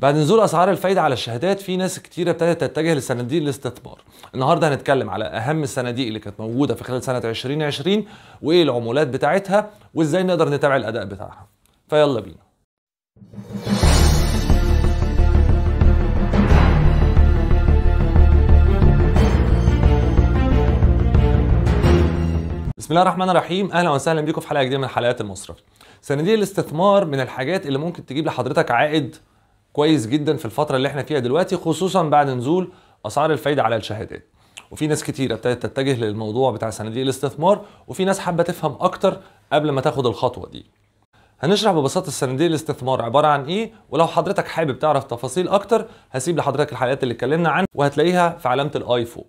بعد نزول اسعار الفايده على الشهادات في ناس كتيره ابتدت تتجه لصناديق الاستثمار النهارده هنتكلم على اهم الصناديق اللي كانت موجوده في خلال سنه 2020 وايه العمولات بتاعتها وازاي نقدر نتابع الاداء بتاعها فيلا بينا بسم الله الرحمن الرحيم اهلا وسهلا بيكم في حلقه جديده من حلقات المصرف صناديق الاستثمار من الحاجات اللي ممكن تجيب لحضرتك عائد كويس جدا في الفتره اللي احنا فيها دلوقتي خصوصا بعد نزول اسعار الفايده على الشهادات وفي ناس كتير ابتدت تتجه للموضوع بتاع صناديق الاستثمار وفي ناس حابه تفهم اكتر قبل ما تاخد الخطوه دي هنشرح ببساطه صناديق الاستثمار عباره عن ايه ولو حضرتك حابب تعرف تفاصيل اكتر هسيب لحضرتك الحلقات اللي اتكلمنا عنها وهتلاقيها في علامه الاي فوق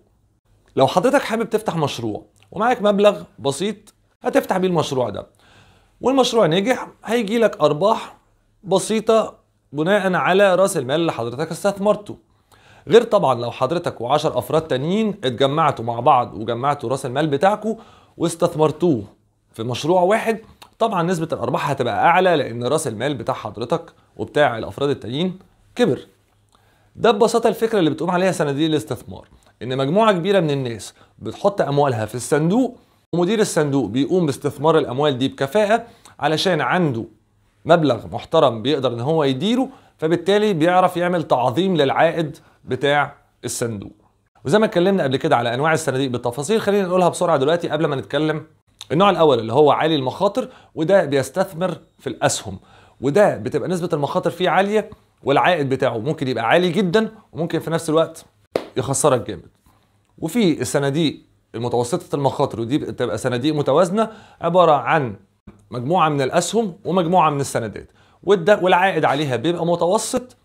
لو حضرتك حابب تفتح مشروع ومعاك مبلغ بسيط هتفتح بيه المشروع ده والمشروع نجح هيجي لك ارباح بسيطه بناء على راس المال اللي حضرتك استثمرته غير طبعا لو حضرتك و10 افراد تانيين اتجمعتوا مع بعض وجمعتوا راس المال بتاعكم واستثمرتوه في مشروع واحد طبعا نسبه الارباح هتبقى اعلى لان راس المال بتاع حضرتك وبتاع الافراد التانيين كبر ده ببساطه الفكره اللي بتقوم عليها صناديق الاستثمار ان مجموعه كبيره من الناس بتحط اموالها في الصندوق ومدير الصندوق بيقوم باستثمار الاموال دي بكفاءه علشان عنده مبلغ محترم بيقدر ان هو يديره فبالتالي بيعرف يعمل تعظيم للعائد بتاع الصندوق وزي ما اتكلمنا قبل كده على انواع الصناديق بالتفاصيل خلينا نقولها بسرعه دلوقتي قبل ما نتكلم النوع الاول اللي هو عالي المخاطر وده بيستثمر في الاسهم وده بتبقى نسبه المخاطر فيه عاليه والعائد بتاعه ممكن يبقى عالي جدا وممكن في نفس الوقت يخسرك جامد وفي الصناديق المتوسطه المخاطر ودي بتبقى صناديق متوازنه عباره عن مجموعه من الاسهم ومجموعه من السندات والعائد عليها بيبقى متوسط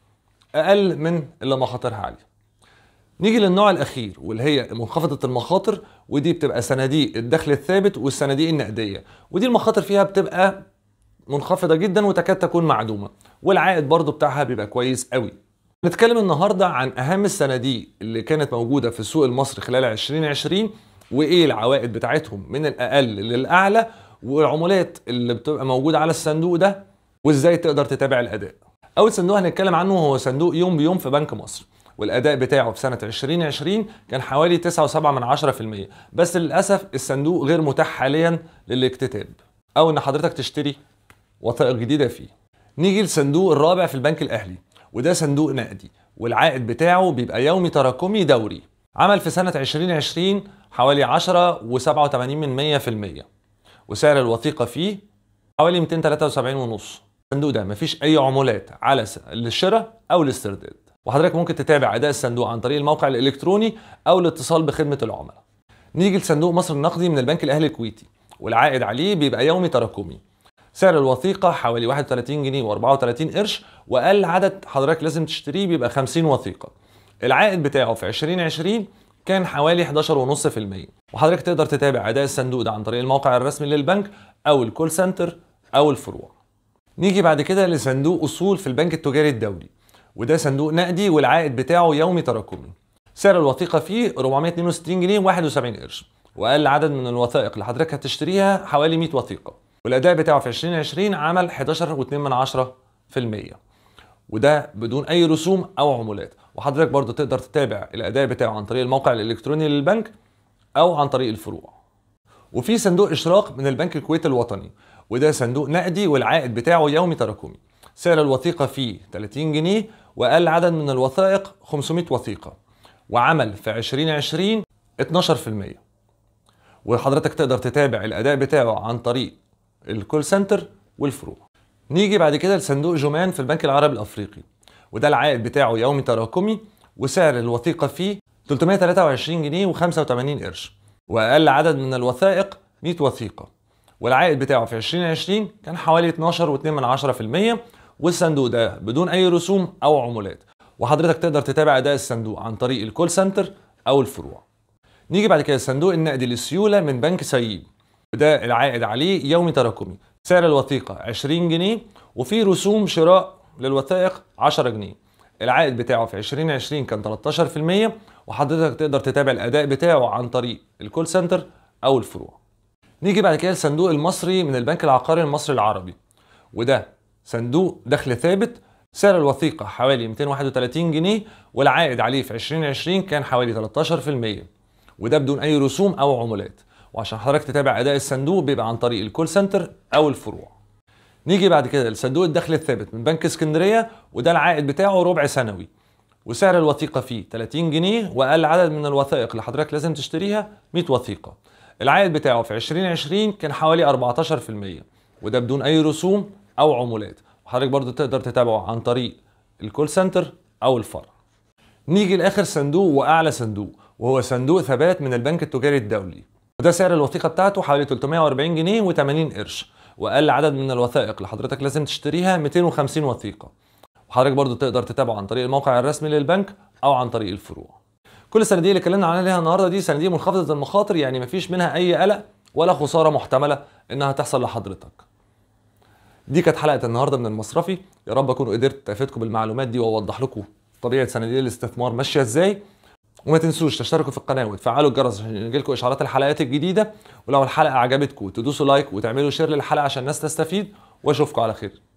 اقل من اللي مخاطرها عاليه نيجي للنوع الاخير واللي هي منخفضه المخاطر ودي بتبقى صناديق الدخل الثابت والصناديق النقديه ودي المخاطر فيها بتبقى منخفضه جدا وتكاد تكون معدومه والعائد برضو بتاعها بيبقى كويس قوي نتكلم النهارده عن اهم الصناديق اللي كانت موجوده في السوق المصري خلال 2020 وايه العوائد بتاعتهم من الاقل للاعلى والعمولات اللي بتبقى موجوده على الصندوق ده وازاي تقدر تتابع الاداء اول صندوق هنتكلم عنه هو صندوق يوم بيوم في بنك مصر والاداء بتاعه في سنه 2020 كان حوالي 9.7% بس للاسف الصندوق غير متاح حاليا للاكتتاب او ان حضرتك تشتري وثائق جديده فيه نيجي للصندوق الرابع في البنك الاهلي وده صندوق نقدي والعائد بتاعه بيبقى يومي تراكمي دوري عمل في سنه 2020 حوالي 10.87 وسعر الوثيقه فيه حوالي 273 ونص الصندوق ده مفيش اي عمولات على للشراء او الاسترداد وحضرتك ممكن تتابع اداء الصندوق عن طريق الموقع الالكتروني او الاتصال بخدمه العملاء نيجي لصندوق مصر النقدي من البنك الاهلي الكويتي والعائد عليه بيبقى يومي تراكمي سعر الوثيقة حوالي 31 جنيه و34 قرش وأقل عدد حضرتك لازم تشتريه بيبقى 50 وثيقة العائد بتاعه في 2020 كان حوالي 11.5% وحضرتك تقدر تتابع اداء الصندوق ده عن طريق الموقع الرسمي للبنك او الكول سنتر او الفروع نيجي بعد كده لصندوق اصول في البنك التجاري الدولي وده صندوق نقدي والعائد بتاعه يومي تراكمي سعر الوثيقه فيه 462 جنيه و71 قرش واقل عدد من الوثائق اللي حضرتك هتشتريها حوالي 100 وثيقه والاداء بتاعه في 2020 عمل 11.2% وده بدون اي رسوم او عمولات وحضرتك برضه تقدر تتابع الاداء بتاعه عن طريق الموقع الالكتروني للبنك او عن طريق الفروع وفي صندوق اشراق من البنك الكويتي الوطني وده صندوق نقدي والعائد بتاعه يومي تراكمي سعر الوثيقة فيه 30 جنيه وأقل عدد من الوثائق 500 وثيقة وعمل في 2020 12% وحضرتك تقدر تتابع الأداء بتاعه عن طريق الكول سنتر والفروع نيجي بعد كده لصندوق جمان في البنك العربي الأفريقي وده العائد بتاعه يومي تراكمي وسعر الوثيقة فيه 323 جنيه و85 قرش واقل عدد من الوثائق 100 وثيقه والعائد بتاعه في 2020 كان حوالي 12.2% والصندوق ده بدون اي رسوم او عمولات وحضرتك تقدر تتابع اداء الصندوق عن طريق الكول سنتر او الفروع نيجي بعد كده الصندوق النقدي للسيوله من بنك سيب ده العائد عليه يومي تراكمي سعر الوثيقه 20 جنيه وفي رسوم شراء للوثائق 10 جنيه العائد بتاعه في 2020 كان 13% وحضرتك تقدر تتابع الاداء بتاعه عن طريق الكول سنتر او الفروع نيجي بعد كده الصندوق المصري من البنك العقاري المصري العربي وده صندوق دخل ثابت سعر الوثيقة حوالي 231 جنيه والعائد عليه في 2020 كان حوالي 13% وده بدون أي رسوم أو عمولات وعشان حضرتك تتابع أداء الصندوق بيبقى عن طريق الكول سنتر أو الفروع نيجي بعد كده لصندوق الدخل الثابت من بنك اسكندريه وده العائد بتاعه ربع سنوي وسعر الوثيقه فيه 30 جنيه واقل عدد من الوثائق اللي حضرتك لازم تشتريها 100 وثيقه العائد بتاعه في 2020 كان حوالي 14% وده بدون اي رسوم او عمولات وحضرتك برضو تقدر تتابعه عن طريق الكول سنتر او الفرع نيجي لاخر صندوق واعلى صندوق وهو صندوق ثبات من البنك التجاري الدولي وده سعر الوثيقه بتاعته حوالي 340 جنيه و80 قرش واقل عدد من الوثائق اللي حضرتك لازم تشتريها 250 وثيقه وحضرتك برضو تقدر تتابعه عن طريق الموقع الرسمي للبنك او عن طريق الفروع كل الصناديق اللي اتكلمنا عليها النهارده دي صناديق منخفضه المخاطر يعني مفيش منها اي قلق ولا خساره محتمله انها تحصل لحضرتك دي كانت حلقه النهارده من المصرفي يا رب اكون قدرت افيدكم بالمعلومات دي واوضح لكم طبيعه صناديق الاستثمار ماشيه ازاي وما تنسوش تشتركوا في القناه وتفعلوا الجرس عشان يجيلكم اشعارات الحلقات الجديده ولو الحلقه عجبتكم تدوسوا لايك وتعملوا شير للحلقه عشان الناس تستفيد واشوفكم على خير